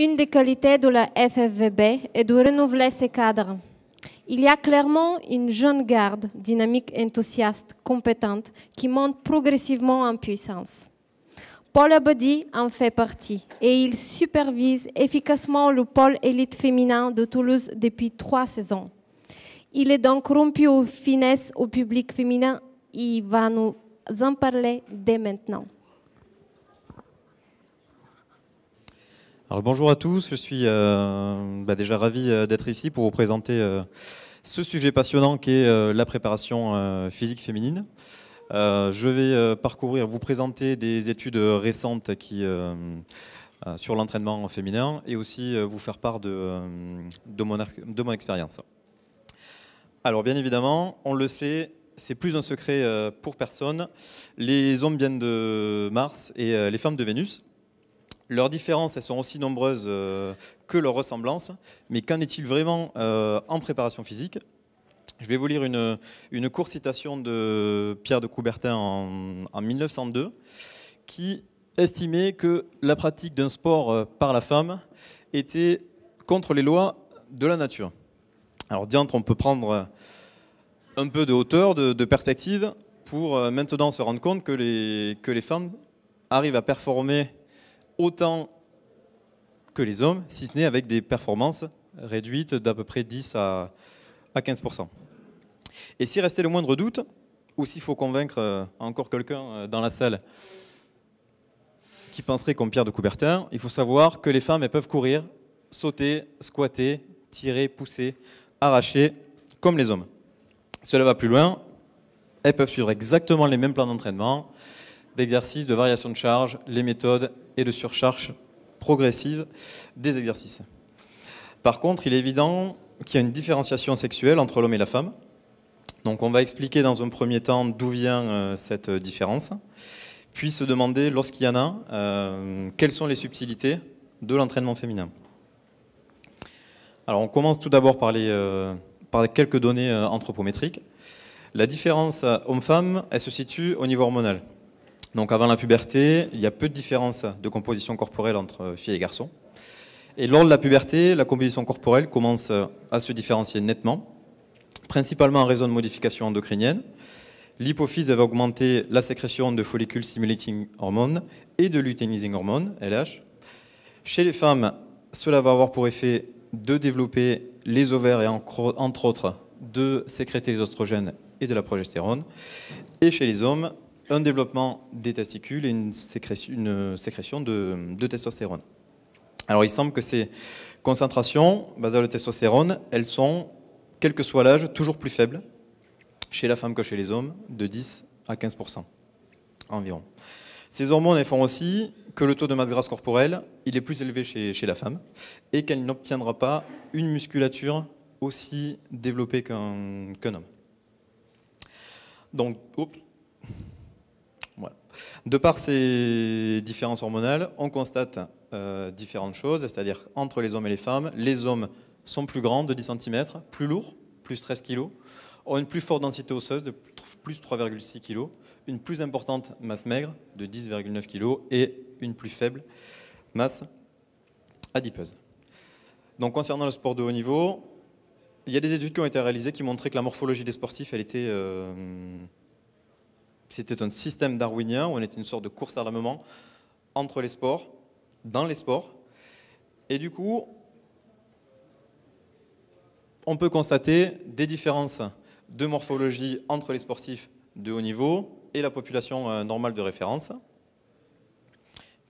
Une des qualités de la FFVB est de renouveler ses cadres. Il y a clairement une jeune garde dynamique, enthousiaste, compétente, qui monte progressivement en puissance. Paul Abadi en fait partie et il supervise efficacement le pôle élite féminin de Toulouse depuis trois saisons. Il est donc rompu aux finesses au public féminin. Il va nous en parler dès maintenant. Alors bonjour à tous, je suis euh, bah, déjà ravi euh, d'être ici pour vous présenter euh, ce sujet passionnant qui est la préparation physique féminine. je vais parcourir, vous présenter des études récentes qui, sur l'entraînement féminin et aussi vous faire part de, de mon expérience. Alors bien évidemment, on le sait, c'est plus un secret pour personne. Les hommes viennent de Mars et les femmes de Vénus. Leurs différences, elles sont aussi nombreuses euh, que leurs ressemblances, mais qu'en est-il vraiment euh, en préparation physique je vais vous lire une, une, courte citation de Pierre de Coubertin en, 1902, qui estimait que la pratique d'un sport euh, par la femme était contre les lois de la nature. Alors diantre, on peut prendre un peu de hauteur, de, de perspective, pour maintenant se rendre compte que les, que les femmes arrivent à performer autant que les hommes, si ce n'est avec des performances réduites d'à peu près 10 à, 15%. Et si restait le moindre doute, ou s'il faut convaincre euh, encore quelqu'un euh, dans la salle qui penserait comme Pierre de Coubertin, il faut savoir que les femmes peuvent courir, sauter, squatter, tirer, pousser, arracher, comme les hommes. Cela va plus loin, elles peuvent suivre exactement les mêmes plans d'entraînement, d'exercices de variation de charge, les méthodes et de surcharge progressive des exercices. Par contre, il est évident qu'il y a une différenciation sexuelle entre l'homme et la femme. Donc on va expliquer dans un premier temps d'où vient euh, cette différence, puis se demander, lorsqu'il y en a, euh, quelles sont les subtilités de l'entraînement féminin. Alors on commence tout d'abord par, euh, par quelques données anthropométriques. La différence homme-femme, elle se situe au niveau hormonal. Donc avant la puberté, il y a peu de différence de composition corporelle entre euh, filles et garçons. Et lors de la puberté, la composition corporelle commence euh, à se différencier nettement, principalement en raison de modifications endocriniennes. L'hypophyse va augmenter la sécrétion de follicules stimulating hormones et de luteinizing hormone, LH. Chez les femmes, cela va avoir pour effet de développer les ovaires et entre autres de sécréter les oestrogènes et de la progestérone. Et chez les hommes, un développement des testicules et une sécrétion, de, testostérone. Alors il semble que ces concentrations basales de testostérone, elles sont, quel que soit l'âge, toujours plus faibles chez la femme que chez les hommes, de 10 à 15% environ. Ces hormones font aussi que le taux de masse grasse corporelle il est plus élevé chez, la femme et qu'elle n'obtiendra pas une musculature aussi développée qu'un homme. Donc, de par ces différences hormonales, on constate euh, différentes choses, c'est-à-dire entre les hommes et les femmes, les hommes sont plus grands de 10 cm, plus lourds, plus 13 kg, ont une plus forte densité osseuse de plus 3,6 kg, une plus importante masse maigre de 10,9 kg et une plus faible masse adipeuse. Donc concernant le sport de haut niveau, il y a des études qui ont été réalisées qui montraient que la morphologie des sportifs, elle était euh, c'était un système darwinien où on était une sorte de course à l'armement entre les sports, dans les sports. Et du coup, on peut constater des différences de morphologie entre les sportifs de haut niveau et la population euh, normale de référence,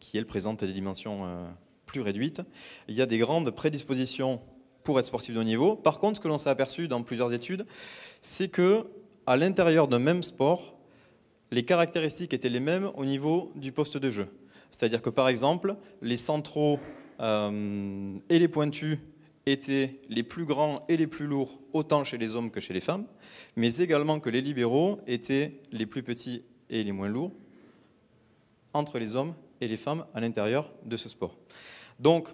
qui elle présente des dimensions euh, plus réduites. Il y a des grandes prédispositions pour être sportif de haut niveau. Par contre, ce que l'on s'est aperçu dans plusieurs études, c'est que à l'intérieur d'un même sport, les caractéristiques étaient les mêmes au niveau du poste de jeu. C'est-à-dire que par exemple, les centraux euh, et les pointus étaient les plus grands et les plus lourds, autant chez les hommes que chez les femmes, mais également que les libéraux étaient les plus petits et les moins lourds entre les hommes et les femmes à l'intérieur de ce sport. Donc,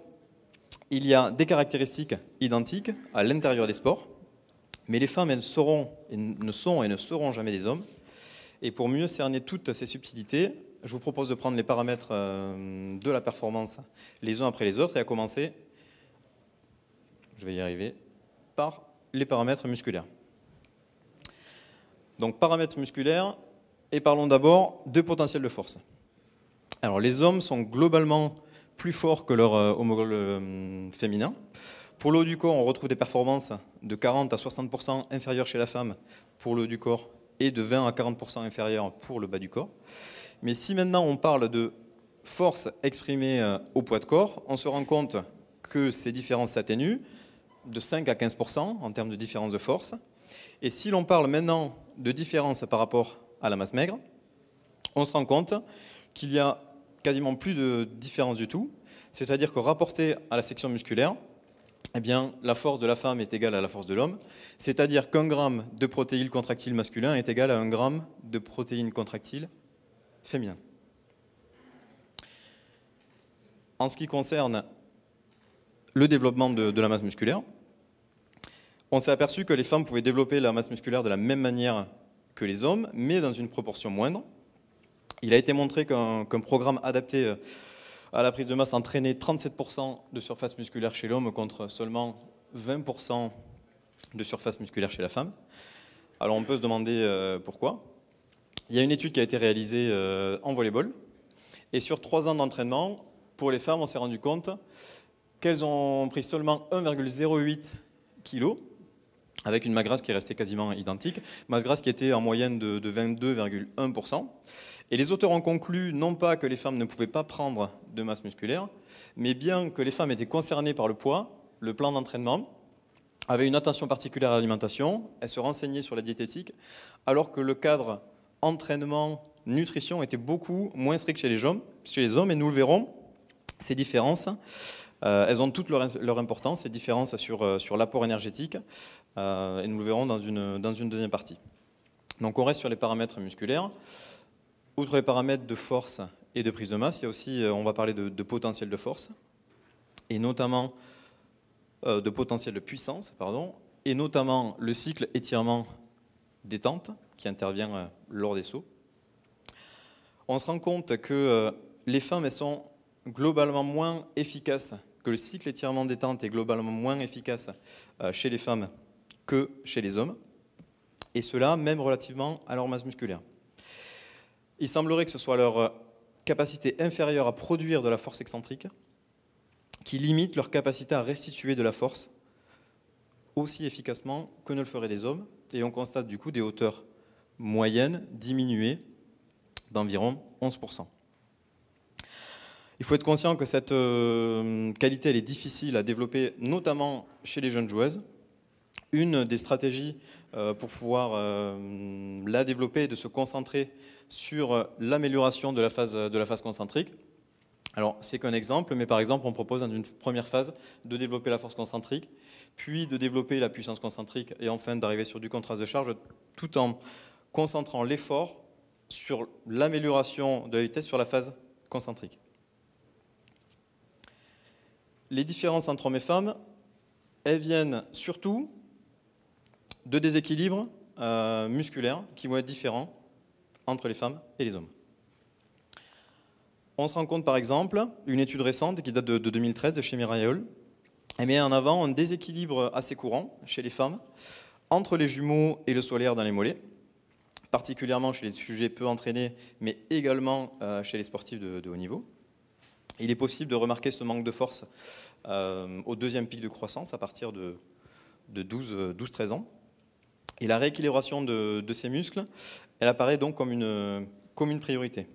il y a des caractéristiques identiques à l'intérieur des sports, mais les femmes, elles seront, ne sont et ne seront jamais des hommes, et pour mieux cerner toutes ces subtilités, je vous propose de prendre les paramètres euh, de la performance les uns après les autres et à commencer, je vais y arriver, par les paramètres musculaires. Donc paramètres musculaires, et parlons d'abord de potentiel de force. Alors les hommes sont globalement plus forts que leur euh, homologues euh, féminin. Pour le du corps, on retrouve des performances de 40 à 60% inférieures chez la femme pour le du corps et de 20 à 40% inférieur pour le bas du corps. Mais si maintenant on parle de force exprimée euh, au poids de corps, on se rend compte que ces différences s'atténuent de 5 à 15% en termes de différence de force. Et si l'on parle maintenant de différence par rapport à la masse maigre, on se rend compte qu'il y a quasiment plus de différence du tout. C'est-à-dire que rapporté à la section musculaire, eh bien, la force de la femme est égale à la force de l'homme, c'est-à-dire qu'un gramme de protéines contractiles masculin est égal à un gramme de protéines contractiles féminines. En ce qui concerne le développement de, la masse musculaire, on s'est aperçu que les femmes pouvaient développer la masse musculaire de la même manière que les hommes, mais dans une proportion moindre. Il a été montré qu'un programme adapté euh, la prise de masse entraînait 37% de surface musculaire chez l'homme contre seulement 20% de surface musculaire chez la femme. Alors on peut se demander euh, pourquoi. Il y a une étude qui a été réalisée euh, en volleyball. Et sur trois ans d'entraînement, pour les femmes, on s'est rendu compte qu'elles ont pris seulement 1,08 kg avec une masse grasse qui restait quasiment identique, masse grasse qui était en moyenne de, 22,1%. Et les auteurs ont conclu non pas que les femmes ne pouvaient pas prendre de masse musculaire, mais bien que les femmes étaient concernées par le poids, le plan d'entraînement, avaient une attention particulière à l'alimentation, elles se renseignaient sur la diététique, alors que le cadre entraînement, nutrition était beaucoup moins strict chez les hommes, chez les hommes et nous le verrons, ces différences euh, elles ont toutes leur, importance, ces différences euh, sur, l'apport énergétique, euh, et nous le verrons dans une, deuxième partie. Donc on reste sur les paramètres musculaires. Outre les paramètres de force et de prise de masse, il y a aussi, on va parler de, potentiel de force, et notamment de potentiel de puissance, pardon, et notamment le cycle étirement-détente qui intervient lors des sauts. On se rend compte que les femmes sont globalement moins efficaces que le cycle étirement-détente est globalement moins efficace euh, chez les femmes que chez les hommes, et cela même relativement à leur masse musculaire. Il semblerait que ce soit leur euh, capacité inférieure à produire de la force excentrique qui limite leur capacité à restituer de la force aussi efficacement que ne le feraient les hommes, et on constate du coup des hauteurs moyennes diminuées d'environ 11%. Il faut être conscient que cette euh, qualité, elle est difficile à développer, notamment chez les jeunes joueuses. Une des stratégies euh, pour pouvoir euh, la développer est de se concentrer sur l'amélioration de, la phase, de la phase concentrique. Alors, c'est qu'un exemple, mais par exemple, on propose dans une première phase de développer la force concentrique, puis de développer la puissance concentrique, et enfin d'arriver sur du contraste de charge, tout en concentrant l'effort sur l'amélioration de la vitesse sur la phase concentrique les différences entre hommes et femmes, elles viennent surtout de déséquilibres euh, musculaires qui vont être différents entre les femmes et les hommes. On se rend compte par exemple, une étude récente qui date de, 2013 de chez Miraiol, elle met en avant un déséquilibre assez courant chez les femmes entre les jumeaux et le solaire dans les mollets, particulièrement chez les sujets peu entraînés, mais également euh, chez les sportifs de haut niveau. Il est possible de remarquer ce manque de force euh, au deuxième pic de croissance à partir de, 12-13 euh, ans. Et la rééquilibration de, ces muscles, elle apparaît donc comme une, priorité.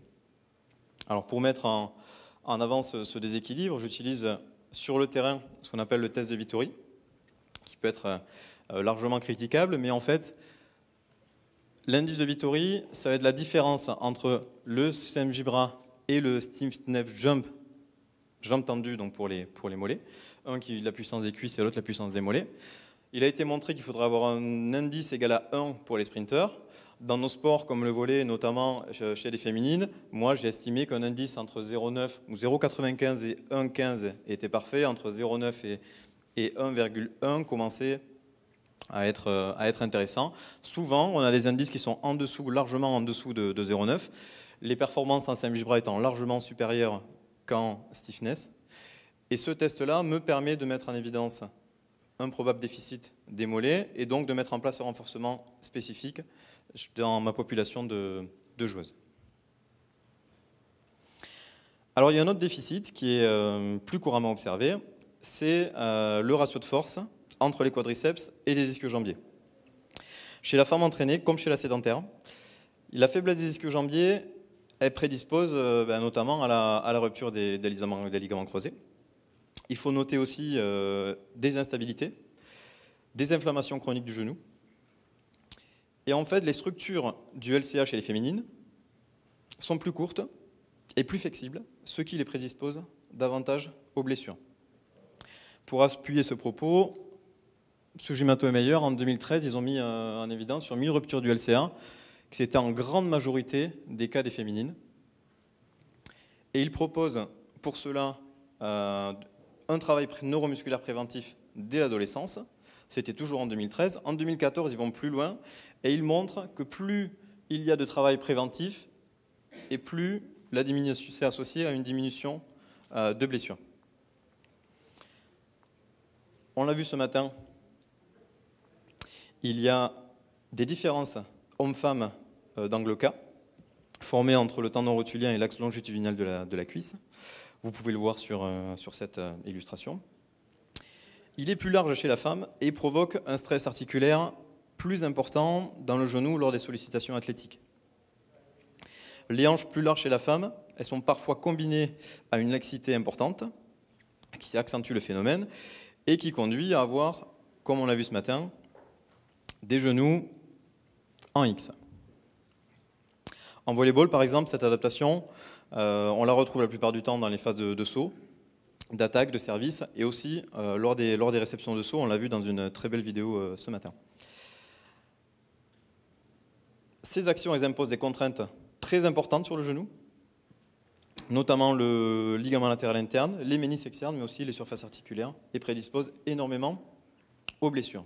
Alors pour mettre en, avant ce, déséquilibre, j'utilise sur le terrain ce qu'on appelle le test de Vittori, qui peut être euh, largement critiquable, mais en fait, l'indice de Vittori, ça va être la différence entre le CMJ bras et le Stiff Jump jambes tendues donc pour les, pour les mollets, un qui la puissance des cuisses et l'autre la puissance des mollets. Il a été montré qu'il faudrait avoir un indice égal à 1 pour les sprinteurs. Dans nos sports comme le volet, notamment chez les féminines, moi j'ai estimé qu'un indice entre 0,9 ou 0,95 et 1,15 était parfait, entre 0,9 et, et 1,1 commençait à être, à être intéressant. Souvent, on a des indices qui sont en dessous, largement en dessous de, 0,9. Les performances en 5 bras étant largement supérieures en stiffness. Et ce test-là me permet de mettre en évidence un probable déficit des mollets et donc de mettre en place un renforcement spécifique dans ma population de, joueuses. Alors il y a un autre déficit qui est euh, plus couramment observé, c'est euh, le ratio de force entre les quadriceps et les ischios jambiers Chez la femme entraînée, comme chez la sédentaire, la faiblesse des ischios jambiers elle prédispose euh, bah, notamment à la, rupture des, ligaments, croisés. Il faut noter aussi euh, des instabilités, des inflammations chroniques du genou. Et en fait, les structures du LCA chez les féminines sont plus courtes et plus flexibles, ce qui les prédispose davantage aux blessures. Pour appuyer ce propos, Sujimato et Meyer, en 2013, ils ont mis euh, en évidence sur 1000 ruptures du LCA c'était en grande majorité des cas des féminines. Et il propose pour cela euh, un travail neuromusculaire préventif dès l'adolescence. C'était toujours en 2013. En 2014, ils vont plus loin et ils montrent que plus il y a de travail préventif, et plus la diminution c'est associé à une diminution euh, de blessures. On l'a vu ce matin, il y a des différences homme-femme euh, d'Angleca, formé entre le tendon rotulien et l'axe longitudinal de la, cuisse. Vous pouvez le voir sur, euh, sur cette euh, illustration. Il est plus large chez la femme et provoque un stress articulaire plus important dans le genou lors des sollicitations athlétiques. Les hanches plus larges chez la femme, elles sont parfois combinées à une laxité importante, qui accentue le phénomène, et qui conduit à avoir, comme on l'a vu ce matin, des genoux en X. En volleyball, par exemple, cette adaptation, euh, on la retrouve la plupart du temps dans les phases de, saut, d'attaque, de service, et aussi euh, lors, des, réceptions de saut, on l'a vu dans une très belle vidéo euh, ce matin. Ces actions, elles imposent des contraintes très importantes sur le genou, notamment le ligament latéral interne, les ménisques externes, mais aussi les surfaces articulaires, et prédisposent énormément aux blessures.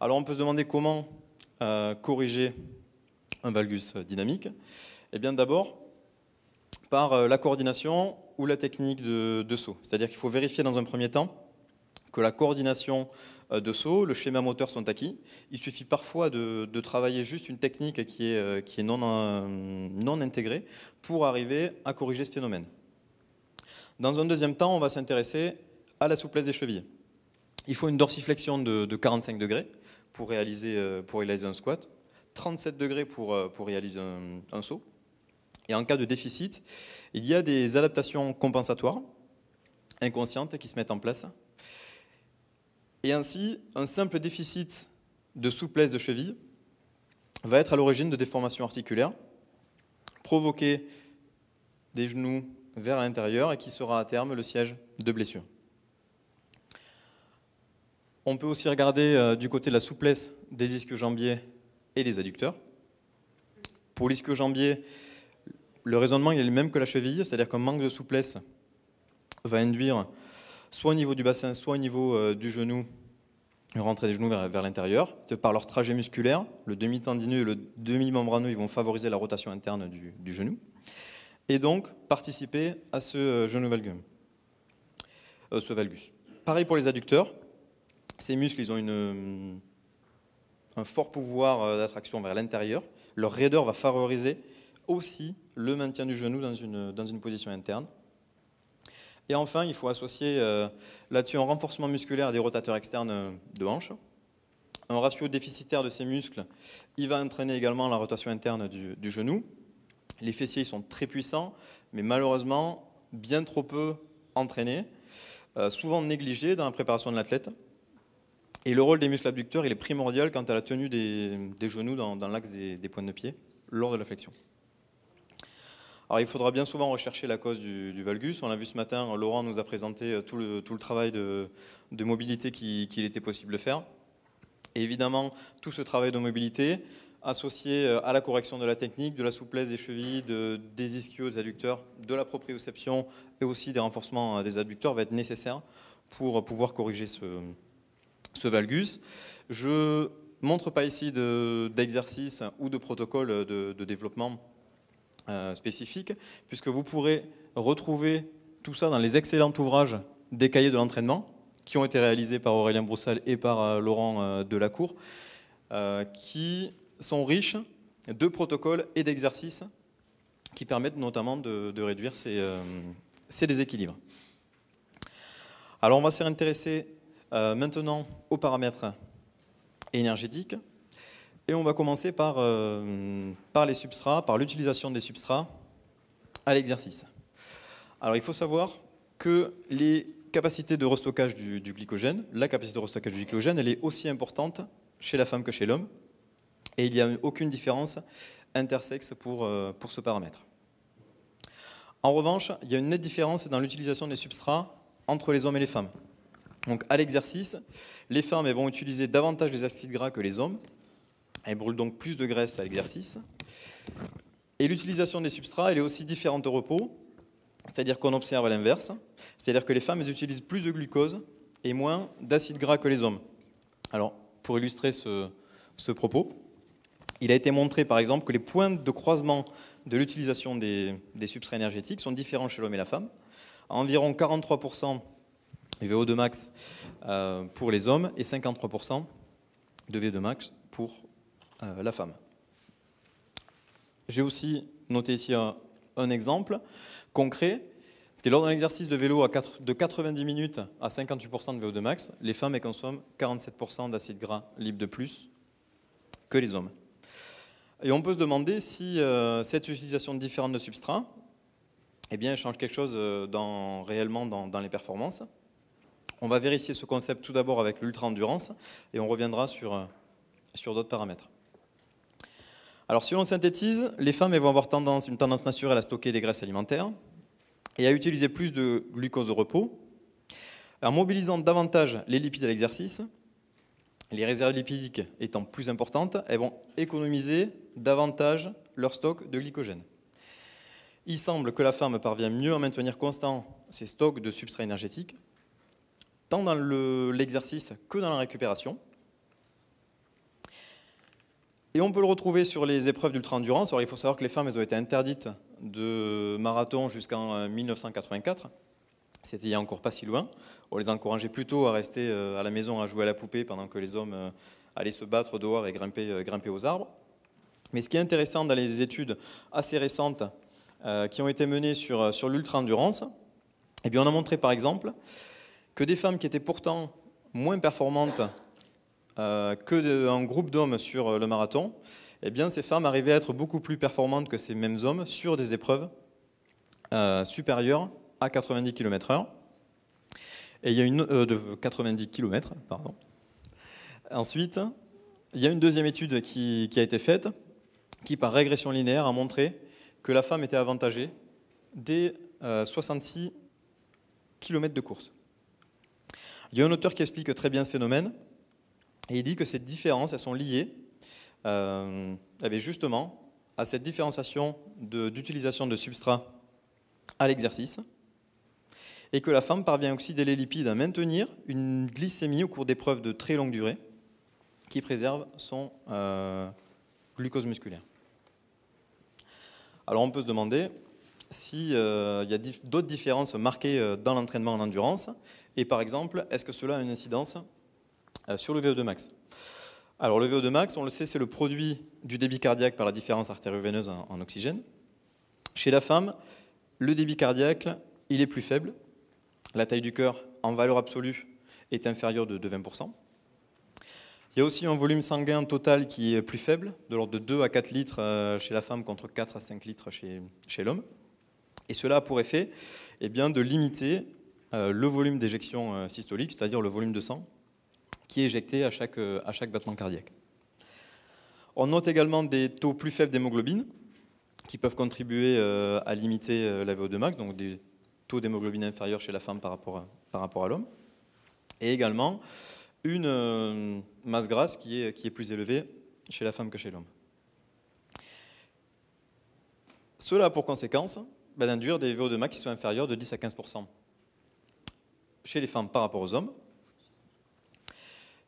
Alors on peut se demander comment corriger un valgus dynamique Eh bien d'abord par euh, la coordination ou la technique de, saut. C'est-à-dire qu'il faut vérifier dans un premier temps que la coordination euh, de saut, le schéma moteur sont acquis. Il suffit parfois de, travailler juste une technique qui est, euh, non, intégrée pour arriver à corriger ce phénomène. Dans un deuxième temps, on va s'intéresser à la souplesse des chevilles. Il faut une dorsiflexion de 45 degrés pour réaliser, euh, pour réaliser un squat, 37 degrés pour, euh, pour réaliser un, saut. Et en cas de déficit, il y a des adaptations compensatoires inconscientes qui se mettent en place. Et ainsi, un simple déficit de souplesse de cheville va être à l'origine de déformations articulaires, provoquer des genoux vers l'intérieur et qui sera à terme le siège de blessures. On peut aussi regarder euh, du côté de la souplesse des ischio-jambiers et des adducteurs. Pour l'ischio-jambier, le raisonnement est le même que la cheville, c'est-à-dire qu'un manque de souplesse va induire, soit au niveau du bassin, soit au niveau euh, du genou, une rentrée des genoux vers, l'intérieur l'intérieur. Par leur trajet musculaire, le demi-tendineux et le demi-membraneux, ils vont favoriser la rotation interne du, genou et donc participer à ce euh, genou valgum, ce valgus. Pareil pour les adducteurs, ces muscles, ils ont une, euh, un fort pouvoir euh, d'attraction vers l'intérieur. Leur raideur va favoriser aussi le maintien du genou dans une, position interne. Et enfin, il faut associer euh, là-dessus un renforcement musculaire des rotateurs externes de hanche. Un ratio déficitaire de ces muscles, il va entraîner également la rotation interne du, genou. Les fessiers ils sont très puissants, mais malheureusement bien trop peu entraînés, souvent négligés dans la préparation de l'athlète. Et le rôle des muscles abducteurs, il est primordial quant à la tenue des, genoux dans, l'axe des, des pointes de pied lors de la flexion. Alors, il faudra bien souvent rechercher la cause du, valgus. On l'a vu ce matin, Laurent nous a présenté tout le, travail de, mobilité qu'il était possible de faire. Et évidemment, tout ce travail de mobilité, associé euh, à la correction de la technique, de la souplesse des chevilles, de, des ischios, des adducteurs, de la proprioception et aussi des renforcements euh, des adducteurs, va être nécessaire pour pouvoir corriger ce, ce valgus. Je montre pas ici d'exercice ou de protocole de, développement euh, spécifique, puisque vous pourrez retrouver tout ça dans les excellents ouvrages des cahiers de l'entraînement, qui ont été réalisés par Aurélien Broussal et par euh, Laurent euh, Delacour, qui sont riches de protocoles et d'exercices qui permettent notamment de, réduire ces, ces déséquilibres. Alors on va s'intéresser euh, maintenant, aux paramètres énergétiques. Et on va commencer euh, par, les substrats, par l'utilisation des substrats à l'exercice. Alors il faut savoir que les capacités de restockage du, glycogène, la capacité de restockage du glycogène, elle est aussi importante chez la femme que chez l'homme. Et il n'y a aucune différence intersexe pour, euh, pour ce paramètre. En revanche, il y a une nette différence dans l'utilisation des substrats entre les hommes et les femmes. Donc à l'exercice, les femmes vont utiliser davantage des acides gras que les hommes. Elles brûlent donc plus de graisse à l'exercice. Et l'utilisation des substrats, elle est aussi différente au repos. C'est-à-dire qu'on observe l'inverse. C'est-à-dire que les femmes utilisent plus de glucose et moins d'acides gras que les hommes. Alors, pour illustrer ce, propos, il a été montré par exemple que les points de croisement de l'utilisation des, substrats énergétiques sont différents chez l'homme et la femme. environ 43% VO2 max euh, pour les hommes et 53% de VO2 max pour euh, la femme. J'ai aussi noté ici un, exemple concret. c'est lors d'un exercice de vélo de 90 minutes à 58% de VO2 max, les femmes consomment 47% d'acide gras libre de plus que les hommes. Et on peut se demander si euh, cette utilisation différente de substrats eh bien, change quelque chose réellement dans les performances. On va vérifier ce concept tout d'abord avec l'ultra-endurance et on reviendra sur, euh, sur d'autres paramètres. Alors si on synthétise, les femmes vont avoir tendance, une tendance naturelle à stocker des graisses alimentaires et à utiliser plus de glucose au repos, en mobilisant davantage les lipides à l'exercice, les réserves lipidiques étant plus importantes, elles vont économiser davantage leur stock de glycogène. Il semble que la femme parvient mieux à maintenir constant ses stocks de substrats énergétiques tant dans l'exercice que dans la récupération. Et on peut le retrouver sur les épreuves d'ultra-endurance. Alors il faut savoir que les femmes elles ont été interdites de marathon jusqu'en 1984. Euh, C'était il n'y a encore pas si loin. On les encourageait plutôt à rester euh, à la maison à jouer à la poupée pendant que les hommes euh, allaient se battre dehors et grimper, aux arbres. Mais ce qui est intéressant dans les études assez récentes qui ont été menées sur, sur l'ultra-endurance, eh on a montré par exemple que des femmes qui étaient pourtant moins performantes euh, qu'un groupe d'hommes sur euh, le marathon, eh bien, ces femmes arrivaient à être beaucoup plus performantes que ces mêmes hommes sur des épreuves euh, supérieures à 90 km/h. Et il y a une 90 km, pardon. Ensuite, il y a une deuxième étude qui, a été faite, qui par régression linéaire a montré que la femme était avantagée des 66 km de course. Il y a un auteur qui explique très bien ce phénomène, et il dit que ces différences, sont liées, euh, eh justement, à cette différenciation d'utilisation de, substrats à l'exercice, et que la femme parvient à oxyder les lipides à maintenir une glycémie au cours d'épreuves de très longue durée, qui préserve son euh, glucose musculaire. Alors on peut se demander s'il euh, y a d'autres différences marquées dans l'entraînement en endurance, et par exemple, est-ce que cela a une incidence euh, sur le VO2 max Alors le VO2 max, on le sait, c'est le produit du débit cardiaque par la différence artérioveineuse en oxygène. Chez la femme, le débit cardiaque, il est plus faible. La taille du cœur, en valeur absolue, est inférieure de 20%. Il y a aussi un volume sanguin total qui est plus faible, de l'ordre de 2 à 4 litres euh, chez la femme contre 4 à 5 litres chez, l'homme. Et cela a pour effet eh bien, de limiter euh, le volume d'éjection euh, systolique, c'est-à-dire le volume de sang qui est éjecté euh, à chaque, battement cardiaque. On note également des taux plus faibles d'hémoglobine qui peuvent contribuer à limiter la VO2 max, donc des taux d'hémoglobine inférieurs chez la femme par rapport à, l'homme. Et également une masse grasse qui est, plus élevée chez la femme que chez l'homme. Cela a pour conséquence bah, d'induire des VO2 max qui sont inférieurs de 10 à 15 chez les femmes par rapport aux hommes.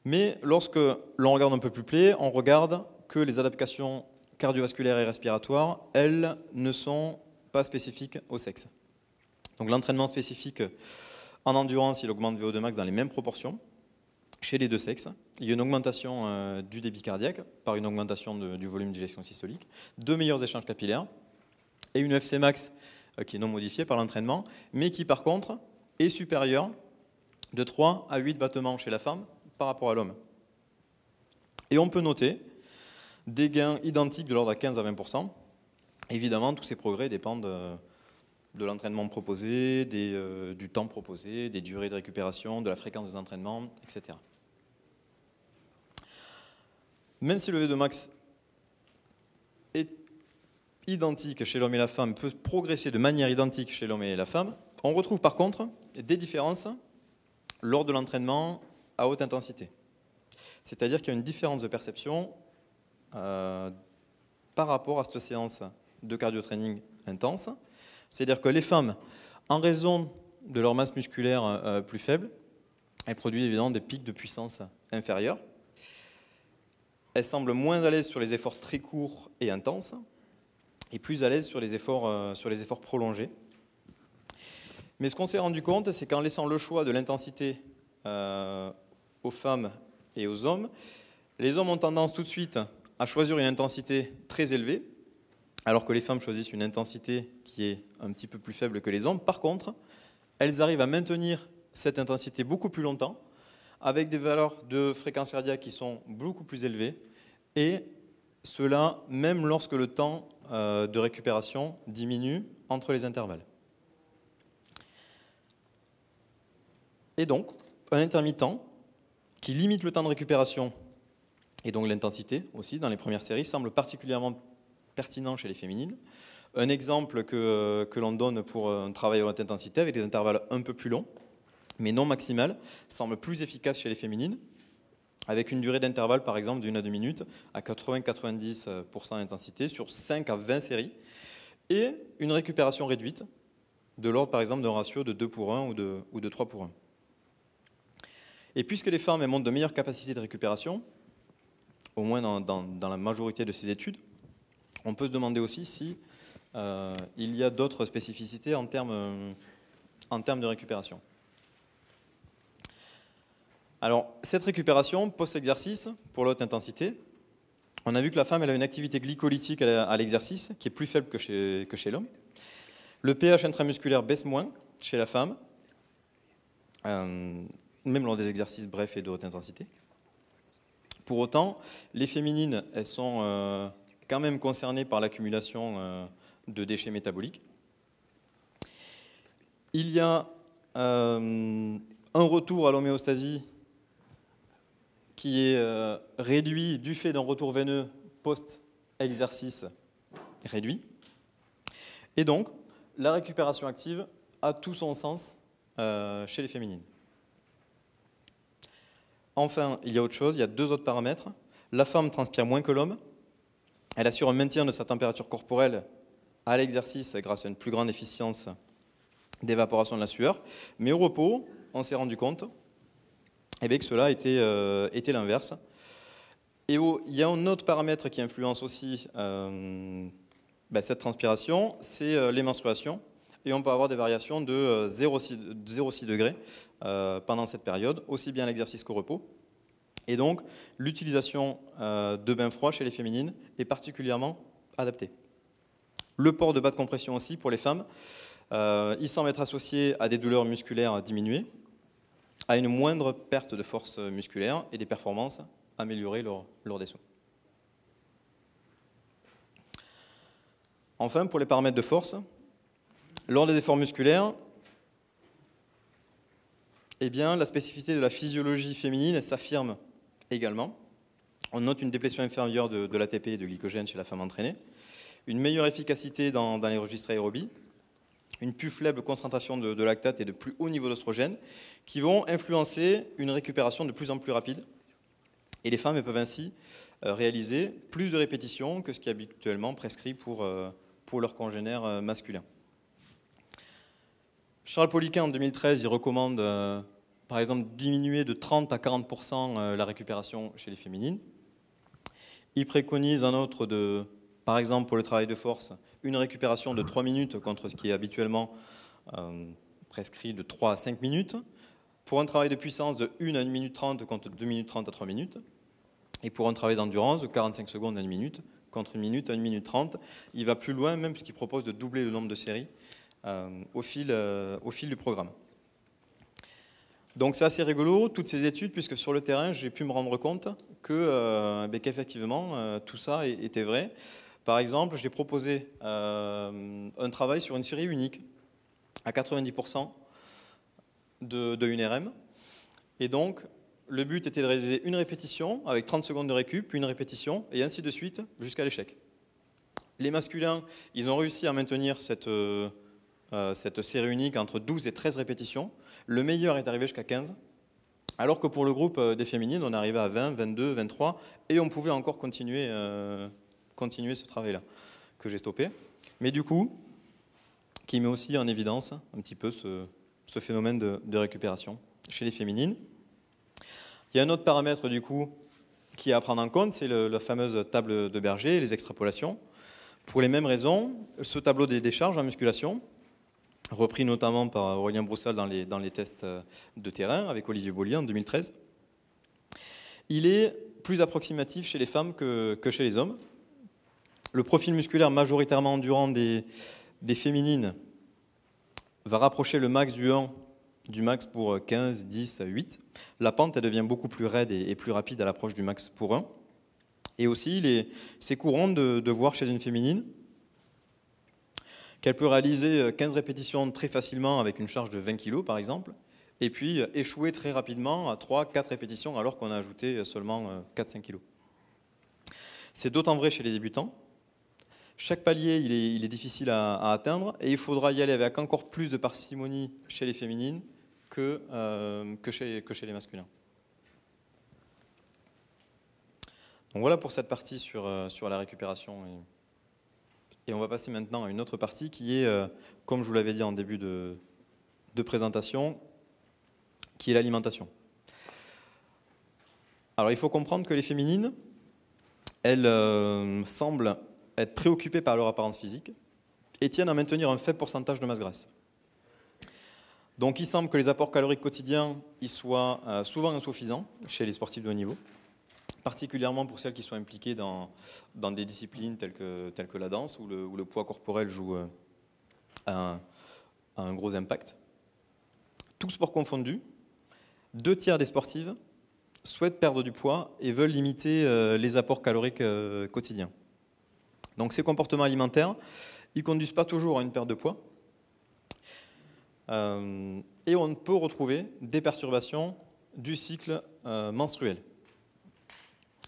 Mais lorsque l'on regarde un peu plus près, on regarde que les adaptations cardiovasculaires et respiratoires, elles ne sont pas spécifiques au sexe. Donc l'entraînement spécifique en endurance, il augmente VO2 max dans les mêmes proportions chez les deux sexes. Il y a une augmentation euh, du débit cardiaque par une augmentation du volume d'éjection systolique, deux meilleurs échanges capillaires et une FC max euh, qui est non modifiée par l'entraînement, mais qui par contre est supérieure de 3 à 8 battements chez la femme par rapport à l'homme. Et on peut noter des gains identiques de l'ordre à 15 à 20 Évidemment, tous ces progrès dépendent euh, de, l'entraînement proposé, euh, du temps proposé, des durées de récupération, de la fréquence des entraînements, etc. Même si le V2 max est identique chez l'homme et la femme, peut progresser de manière identique chez l'homme et la femme, on retrouve par contre des différences lors de l'entraînement à haute intensité. C'est-à-dire qu'il y a une différence de perception euh, par rapport à cette séance de cardio-training intense. C'est-à-dire que les femmes, en raison de leur masse musculaire euh, euh, plus faible, elles produisent évidemment des pics de puissance inférieurs. Elles semblent moins à l'aise sur les efforts très courts et intenses, et plus à l'aise sur, sur les efforts prolongés. Mais ce qu'on s'est rendu compte, c'est qu'en laissant le choix de l'intensité euh, aux femmes et aux hommes, les hommes ont tendance tout de suite à choisir une intensité très élevée, alors que les femmes choisissent une intensité qui est un petit peu plus faible que les hommes. Par contre, elles arrivent à maintenir cette intensité beaucoup plus longtemps, avec des valeurs de fréquence cardiaque qui sont beaucoup plus élevées, et cela même lorsque le temps euh, de récupération diminue entre les intervalles. Et donc, un intermittent qui limite le temps de récupération et donc l'intensité aussi dans les premières séries semble particulièrement pertinent chez les féminines. Un exemple que, l'on donne pour un travail à haute intensité avec des intervalles un peu plus longs, mais non maximal, semble plus efficace chez les féminines, avec une durée d'intervalle par exemple d'une à deux minutes à 80-90% d'intensité sur 5 à 20 séries, et une récupération réduite, de l'ordre par exemple d'un ratio de 2 pour 1 ou de, ou de 3 pour 1. Et puisque les femmes montrent de meilleures capacités de récupération, au moins dans, la majorité de ces études, on peut se demander aussi si euh, il y a d'autres spécificités euh, en termes, de récupération. Alors, cette récupération post-exercice, pour l'autre intensité, on a vu que la femme elle a une activité glycolytique à l'exercice qui est plus faible que chez, l'homme. Le pH intramusculaire baisse moins chez la femme. Euh, même lors des exercices brefs et de haute intensité. Pour autant, les féminines, elles sont euh, quand même concernées par l'accumulation euh, de déchets métaboliques. Il y a euh, un retour à l'homéostasie qui est réduit du fait d'un retour veineux post-exercice réduit. Et donc, la récupération active a tout son sens chez les féminines. Enfin, il y a autre chose, il y a deux autres paramètres. La femme transpire moins que l'homme. Elle assure un maintien de sa température corporelle à l'exercice grâce à une plus grande efficience d'évaporation de la sueur. Mais au repos, on s'est rendu compte eh que cela était, euh, l'inverse. Et il y a un autre paramètre qui influence aussi euh, ben, cette transpiration, c'est euh, les menstruations et on peut avoir des variations de 0,6 euh, degrés euh, pendant cette période, aussi bien à l'exercice qu'au repos. Et donc, l'utilisation euh, de bains froids chez les féminines est particulièrement adaptée. Le port de bas de compression aussi pour les femmes, il semble être associé à des douleurs musculaires diminuées, à une moindre perte de force musculaire et des performances améliorées lors, des sauts. Enfin, pour les paramètres de force, lors des efforts musculaires, eh bien, la spécificité de la physiologie féminine s'affirme également. On note une déplétion inférieure de, l'ATP et de glycogène chez la femme entraînée, une meilleure efficacité dans, les registres aérobies, une plus faible concentration de, lactate et de plus haut niveau d'ostrogène, qui vont influencer une récupération de plus en plus rapide. Et les femmes peuvent ainsi euh, réaliser plus de répétitions que ce qui est habituellement prescrit pour, euh, pour leurs congénères euh, masculins. Charles Poliquin, en 2013, il recommande, euh, par exemple, diminuer de 30 à 40 euh, la récupération chez les féminines. Il préconise un autre de, par exemple, pour le travail de force, une récupération de 3 minutes contre ce qui est habituellement euh, prescrit de 3 à 5 minutes. Pour un travail de puissance de 1 à 1 minute 30 contre 2 minutes 30 à 3 minutes. Et pour un travail d'endurance de 45 secondes à 1 minute contre 1 minute à 1 minute 30. Il va plus loin, même puisqu'il propose de doubler le nombre de séries euh, euh, au fil, du programme. Donc c'est assez rigolo, toutes ces études, puisque sur le terrain, j'ai pu me rendre compte que, euh, ben, qu'effectivement, tout ça était vrai. Par exemple, j'ai proposé un travail sur une série unique à 90% de, de une RM. Et donc, le but était de réaliser une répétition avec 30 secondes de récup, une répétition, et ainsi de suite jusqu'à l'échec. Les masculins, ils ont réussi à maintenir cette, euh, cette série unique entre 12 et 13 répétitions. Le meilleur est arrivé jusqu'à 15. Alors que pour le groupe euh, des féminines, on arrivait à 20, 22, 23, et on pouvait encore euh, continuer, ce travail-là, que j'ai stoppé. Mais du coup, qui met aussi en évidence un petit peu ce, phénomène de, de, récupération chez les féminines. Il y a un autre paramètre, du coup, qui est à prendre en compte, c'est la fameuse table de Berger, les extrapolations. Pour les mêmes raisons, ce tableau des décharges en musculation, repris notamment par Aurélien Broussal dans les, dans les tests euh, de terrain avec Olivier Bollier en 2013. Il est plus approximatif chez les femmes que, chez les hommes. Le profil musculaire majoritairement endurant des, des féminines va rapprocher le max du 1 du max pour 15, 10, 8. La pente, elle devient beaucoup plus raide et plus rapide à l'approche du max pour 1. Et aussi, c'est courant de, voir chez une féminine qu'elle peut réaliser 15 euh, répétitions très facilement avec une charge de 20 kg par exemple, et puis euh, échouer très rapidement à 3-4 répétitions alors qu'on a ajouté euh, seulement 4-5 kg. C'est d'autant vrai chez les débutants. Chaque palier, il est, difficile à, atteindre et il faudra y aller avec encore plus de parcimonie chez les féminines que, chez, les masculins. Donc voilà pour cette partie sur, sur la récupération. Et et on va passer maintenant à une autre partie qui est, euh, comme je vous l'avais dit en début de, présentation, qui est l'alimentation. Alors il faut comprendre que les féminines, elles euh, semblent être préoccupées par leur apparence physique et tiennent à maintenir un faible pourcentage de masse grasse. Donc il semble que les apports caloriques quotidiens y soient euh, souvent insuffisants chez les sportifs de haut niveau particulièrement pour celles qui sont impliquées dans, des disciplines telles que, la danse, où le, poids corporel joue euh, un, gros impact. Tout sport confondu, deux tiers des sportives souhaitent perdre du poids et veulent limiter euh, les apports caloriques euh, quotidiens. Donc ces comportements alimentaires, ils conduisent pas toujours à une perte de poids. et on peut retrouver des perturbations du cycle menstruel.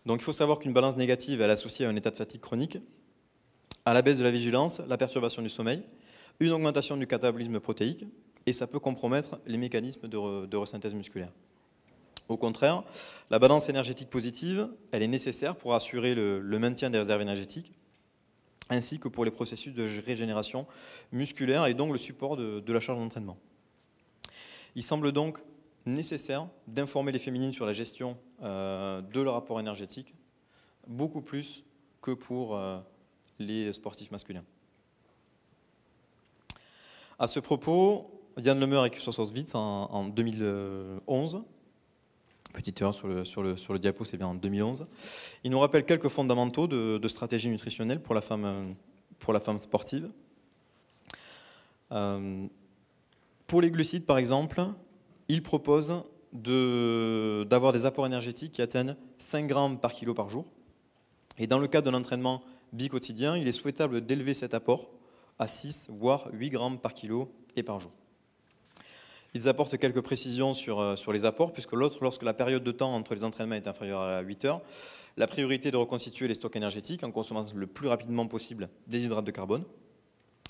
Donc il faut savoir qu'une balance négative, elle est associée à un état de fatigue chronique, à la baisse de la vigilance, la perturbation du sommeil, une augmentation du catabolisme protéique, et ça peut compromettre les mécanismes de, resynthèse musculaire. Au contraire, la balance énergétique positive, elle est nécessaire pour assurer le, maintien des réserves énergétiques, ainsi que pour les processus de régénération musculaire et donc le support de, de la charge d'entraînement. Il semble donc nécessaire d'informer les féminines sur la gestion euh, de leur rapport énergétique, beaucoup plus que pour euh, les sportifs masculins. À ce propos, Diane Lemeur et sur Source en, en 2011, petite erreur sur le, sur le, sur diapo, c'est bien en 2011, il nous rappelle quelques fondamentaux de, stratégie nutritionnelle pour la femme, pour la femme sportive. Euh, pour les glucides, par exemple, il propose d'avoir des apports énergétiques qui atteignent 5 grammes par kilo par jour. Et dans le cas d'un entraînement bicotidien, il est souhaitable d'élever cet apport à 6 voire 8 grammes par kilo et par jour. Ils apportent quelques précisions euh, sur, les apports, puisque l'autre, lorsque la période de temps entre les entraînements est inférieure à 8 heures, la priorité est de reconstituer les stocks énergétiques en consommant le plus rapidement possible des hydrates de carbone,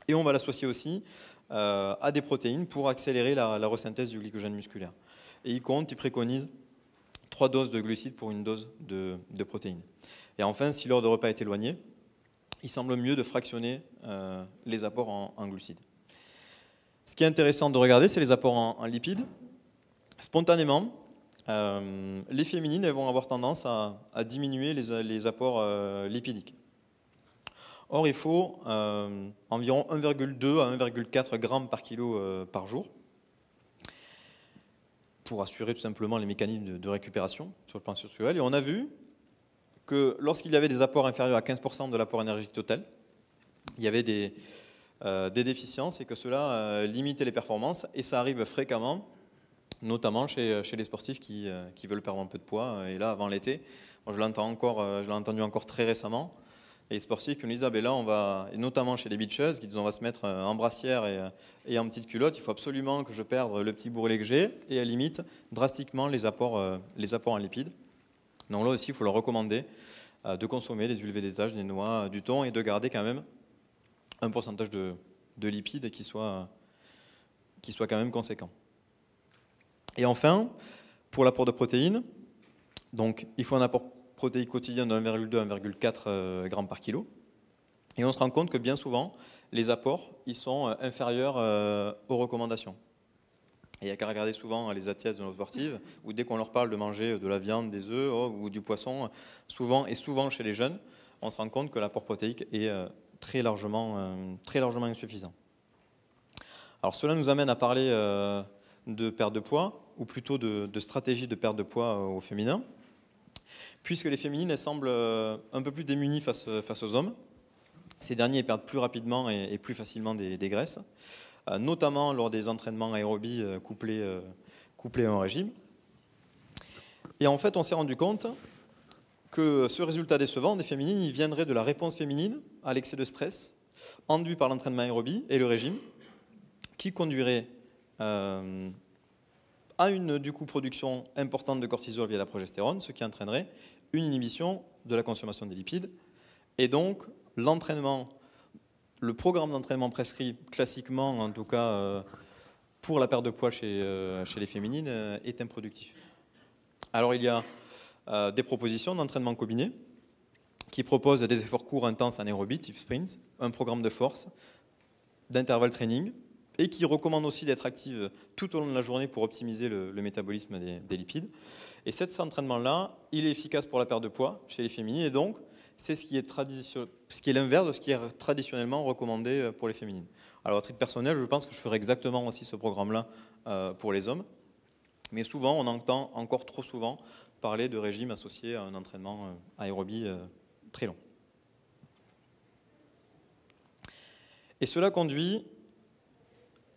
et on va l'associer aussi euh, à des protéines pour accélérer la, la, resynthèse du glycogène musculaire. Et il compte, il préconise trois doses de glucides pour une dose de, protéines. Et enfin, si l'heure de repas est éloignée, il semble mieux de fractionner euh, les apports en, glucides. Ce qui est intéressant de regarder, c'est les apports en, lipides. Spontanément, euh, les féminines vont avoir tendance à, diminuer les, apports lipidiques. Or, il faut euh, environ 1,2 à 1,4 grammes par kilo euh, par jour pour assurer tout simplement les mécanismes de, récupération sur le plan structurel. Et on a vu que lorsqu'il y avait des apports inférieurs à 15% de l'apport énergétique total, il y avait des, euh, déficiences et que cela limitait les performances. Et ça arrive fréquemment, notamment chez, les sportifs qui, veulent perdre un peu de poids. Et là, avant l'été, je l'ai entendu encore très récemment, et les sportifs qui nous disent, ah, ben on va, et notamment chez les beacheuses, qui disent, on va se mettre euh, en brassière euh, et, en petite culotte, il faut absolument que je perde le petit bourrelet que j'ai, et à limite, drastiquement, les apports, euh, les apports en lipides. Donc là aussi, il faut leur recommander de consommer des huiles végétales, des noix, du thon, et de garder quand même un pourcentage de, de lipides qui soit, qui soit quand même conséquent. Et enfin, pour l'apport de protéines, donc il faut un apport protéique quotidiennes de 1,2-1,4 euh, g par kilo. Et on se rend compte que bien souvent, les apports ils sont euh, inférieurs euh, aux recommandations. Et il n'y a qu'à regarder souvent hein, les athlètes de nos sportives, où dès qu'on leur parle de manger de la viande, des œufs oh, ou du poisson, souvent et souvent chez les jeunes, on se rend compte que l'apport protéique est très largement, très largement insuffisant. Alors cela nous amène à parler de perte de poids, ou plutôt de, de stratégie de perte de poids au féminin puisque les féminines semblent euh, un peu plus démunies face, euh, aux hommes. Ces derniers perdent plus rapidement et, plus facilement des, graisses, euh, notamment lors des entraînements aérobies couplés, en régime. Et en fait, on s'est rendu compte que ce résultat décevant des féminines viendrait de la réponse féminine à l'excès de stress induit par l'entraînement aérobie et le régime, qui conduirait à une du coup, production importante de cortisol via la progestérone, ce qui entraînerait une inhibition de la consommation des lipides. Et donc, l'entraînement, le programme d'entraînement prescrit classiquement, en tout cas euh, pour la perte de poids chez, euh, les féminines, euh, est improductif. Alors, il y a des propositions d'entraînement combiné qui proposent des efforts courts, intenses, nairobi type sprint, un programme de force, d'intervalle training, et qui recommande aussi d'être active tout au long de la journée pour optimiser le, métabolisme des, lipides. Et cet entraînement-là, il est efficace pour la perte de poids chez les féminines, et donc c'est ce qui est, est l'inverse de ce qui est traditionnellement recommandé euh, pour les féminines. Alors à titre personnel, je pense que je ferai exactement aussi ce programme-là euh, pour les hommes, mais souvent, on entend encore trop souvent parler de régime associé à un entraînement euh, aérobie très long. Et cela conduit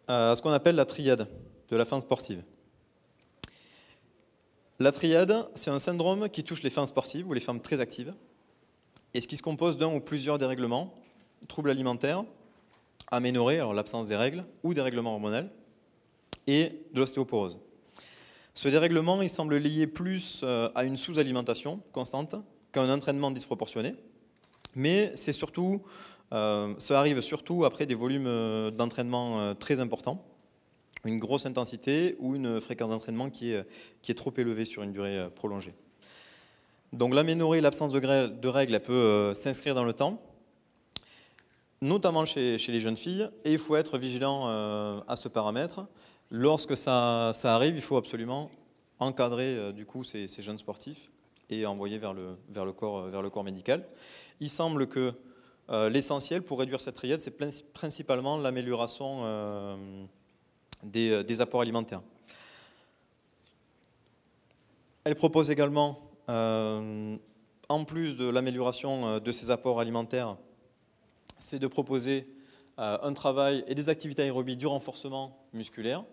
à ce qu'on appelle la triade de la fin sportive. La triade, c'est un syndrome qui touche les femmes sportives ou les femmes très actives, et ce qui se compose d'un ou plusieurs dérèglements, troubles alimentaires, aménorrhée, alors l'absence des règles, ou dérèglements hormonaux, et de l'ostéoporose. Ce dérèglement, il semble lié plus euh, à une sous-alimentation constante qu'à un entraînement disproportionné, mais c'est surtout euh, ça arrive surtout après des volumes euh, d'entraînement euh, très importants, une grosse intensité ou une fréquence d'entraînement qui est, qui est trop élevée sur une durée prolongée. Donc l'aménorrhée, l'absence de, règles, elle peut s'inscrire dans le temps, notamment chez, les jeunes filles, et il faut être vigilant à ce paramètre. Lorsque ça, arrive, il faut absolument encadrer du coup ces, ces, jeunes sportifs et envoyer vers le, vers, le corps, vers le corps médical. Il semble que euh, l'essentiel pour réduire cette triade, c'est principalement l'amélioration euh, euh, des, apports alimentaires. Elle propose également, en plus de l'amélioration de ces apports alimentaires, c'est de proposer un travail et des activités aérobies du renforcement musculaire,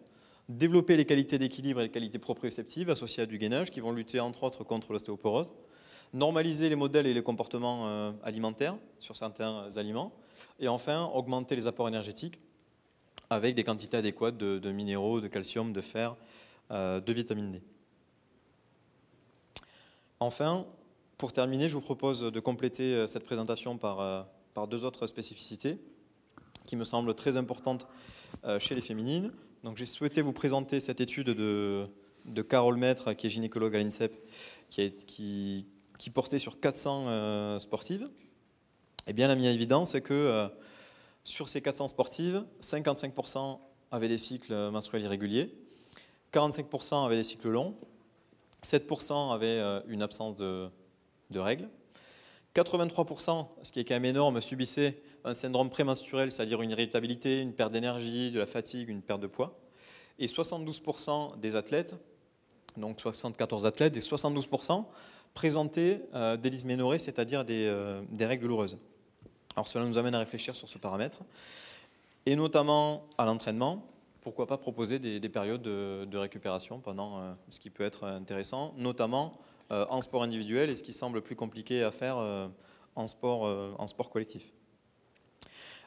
développer les qualités d'équilibre et les qualités proprioceptives associées à du gainage qui vont lutter entre autres contre l'ostéoporose, normaliser les modèles et les comportements euh, alimentaires sur certains aliments, et enfin augmenter les apports énergétiques avec des quantités adéquates de, minéraux, de calcium, de fer, euh, de vitamine D. Enfin, pour terminer, je vous propose de compléter euh, cette présentation par, par deux autres spécificités qui me semblent très importantes chez les féminines. Donc j'ai souhaité vous présenter cette étude de, de Carole Maître, qui est gynécologue à l'INSEP, qui, qui, qui portait sur 400 euh, sportives, eh bien, la mise en évidence, c'est que euh, sur ces 400 sportives, 55% avaient des cycles menstruels irréguliers, 45% avaient des cycles longs, 7% avaient euh, une absence de, de règles, 83%, ce qui est quand même énorme, subissaient un syndrome prémenstruel, c'est-à-dire une irritabilité, une perte d'énergie, de la fatigue, une perte de poids. Et 72% des athlètes, donc 74 athlètes, et 72% présenter euh, des listes ménorées, c'est-à-dire des, règles douloureuses. Alors cela nous amène à réfléchir sur ce paramètre, et notamment à l'entraînement, pourquoi pas proposer des, périodes de, récupération pendant euh, ce qui peut être intéressant, notamment euh, en sport individuel et ce qui semble plus compliqué à faire en, sport, en sport collectif.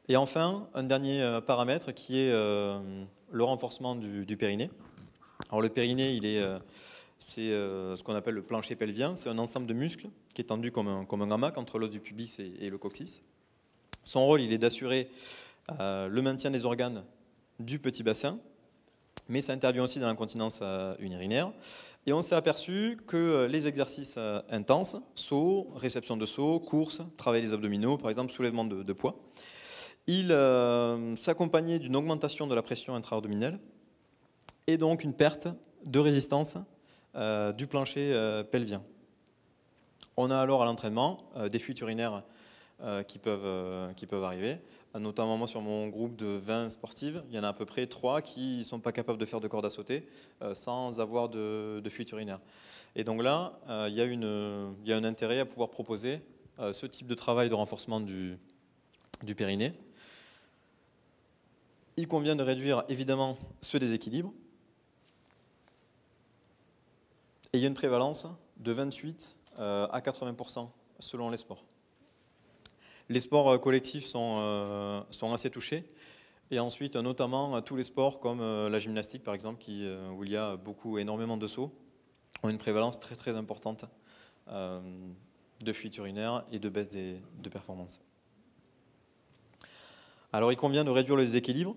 Et enfin, un dernier paramètre qui est le renforcement du, du, périnée. Alors le périnée, il est c'est euh, ce qu'on appelle le plancher pelvien. C'est un ensemble de muscles qui est tendu comme un, comme un entre l'os du pubis et, le coccyx. Son rôle, il est d'assurer euh, le maintien des organes du petit bassin, mais ça intervient aussi dans l'incontinence euh, urinaire. Et on s'est aperçu que les exercices intenses, sauts, réception de sauts, courses, travail des abdominaux, par exemple soulèvement de, poids, ils s'accompagnaient d'une augmentation de la pression intra-abdominale et donc une perte de résistance euh, du plancher euh, pelvien. On a alors à l'entraînement euh, des fuites urinaires qui, peuvent, qui peuvent arriver. Notamment sur mon groupe de 20 sportives, il y en a à peu près 3 qui ne sont pas capables de faire de corde à sauter sans avoir de, de, urinaires. Et donc là, il y, a un intérêt à pouvoir proposer ce type de travail de renforcement du, du périnée. Il convient de réduire évidemment ce déséquilibre Et il y a une prévalence de 28 euh, à 80% selon les sports. Les sports euh, collectifs euh, sont, assez touchés. Et ensuite, notamment, tous les sports comme la gymnastique, par exemple, où il y a beaucoup, énormément de sauts, ont une prévalence très très importante de fuite urinaire et de baisse de performance. Alors, il convient de réduire le déséquilibre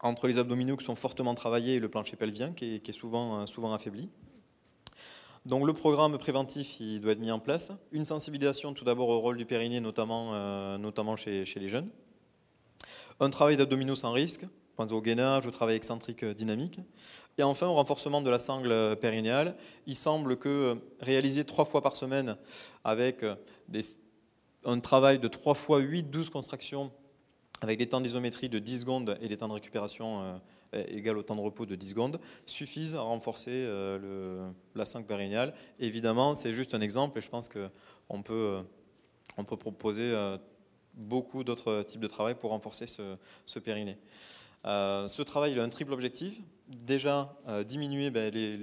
entre les abdominaux qui sont fortement travaillés et le plancher pelvien qui est, souvent affaibli. Donc le programme préventif, il doit être mis en place. Une sensibilisation tout d'abord au rôle du périnée, notamment, euh, notamment chez, les jeunes. Un travail d'abdominaux sans risque, pensez au gainage, au travail excentrique euh, dynamique. Et enfin, au renforcement de la sangle euh, périnéale. Il semble que réaliser trois fois par semaine avec des, un travail de trois fois 8, 12 constructions, avec des temps d'isométrie de 10 secondes et des temps de récupération euh, égale au temps de repos de 10 secondes, suffisent à renforcer euh, le, la 5 périnéale. Évidemment, c'est juste un exemple et je pense qu'on peut, euh, on peut proposer beaucoup d'autres types de travail pour renforcer ce, périnée. ce travail a un triple objectif. Déjà, diminuer ben, les,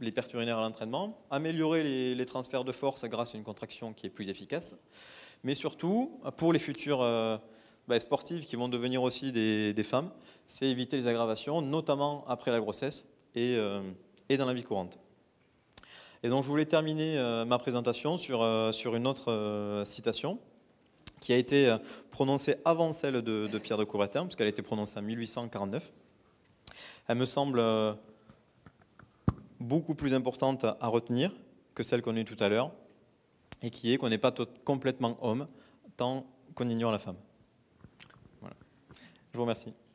les à l'entraînement, améliorer les, transferts de force grâce à une contraction qui est plus efficace, mais surtout, pour les futurs bah, sportives qui vont devenir aussi des, femmes, c'est éviter les aggravations, notamment après la grossesse et, euh, dans la vie courante. Et donc je voulais terminer euh, ma présentation sur, euh, une autre citation qui a été prononcée avant celle de, de Pierre de Coubertin, puisqu'elle a été prononcée en 1849. Elle me semble beaucoup plus importante à retenir que celle qu'on a eue tout à l'heure, et qui est qu'on n'est pas complètement homme tant qu'on ignore la femme. Je vous remercie.